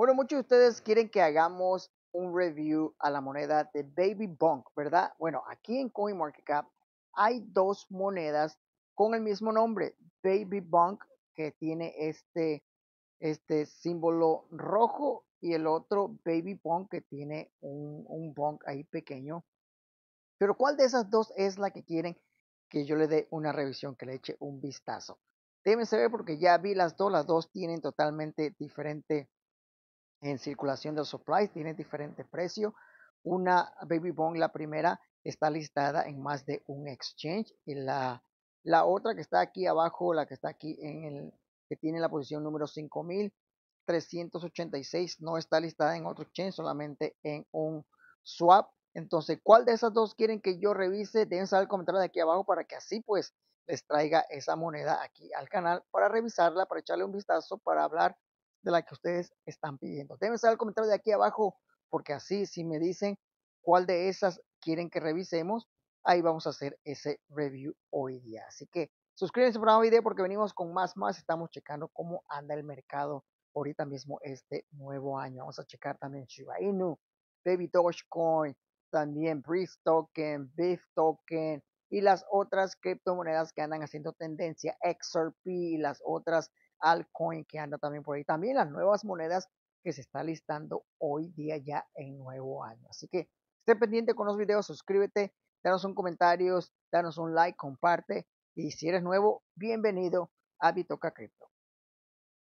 Bueno, muchos de ustedes quieren que hagamos un review a la moneda de Baby Bunk, ¿verdad? Bueno, aquí en CoinMarketCap hay dos monedas con el mismo nombre, Baby Bunk, que tiene este, este símbolo rojo, y el otro Baby Bunk, que tiene un, un bunk ahí pequeño. Pero ¿cuál de esas dos es la que quieren que yo le dé una revisión, que le eche un vistazo? Déjenme saber porque ya vi las dos, las dos tienen totalmente diferente en circulación de supply tiene diferentes precios. Una Baby Bond, la primera, está listada en más de un exchange. Y la, la otra que está aquí abajo, la que está aquí en el, que tiene la posición número 5386, no está listada en otro exchange, solamente en un swap. Entonces, ¿cuál de esas dos quieren que yo revise? Deben saber el comentario de aquí abajo para que así pues les traiga esa moneda aquí al canal para revisarla, para echarle un vistazo, para hablar de la que ustedes están pidiendo. Déjenme saber el comentario de aquí abajo, porque así si me dicen cuál de esas quieren que revisemos, ahí vamos a hacer ese review hoy día. Así que suscríbanse para un video porque venimos con más, más. Estamos checando cómo anda el mercado ahorita mismo este nuevo año. Vamos a checar también Shiba Inu, Baby también Breeze Token, Beef Token, y las otras criptomonedas que andan haciendo tendencia, XRP y las otras altcoin que andan también por ahí. También las nuevas monedas que se está listando hoy día ya en nuevo año. Así que esté pendiente con los videos, suscríbete, danos un comentario, danos un like, comparte y si eres nuevo, bienvenido a Bitoca Crypto.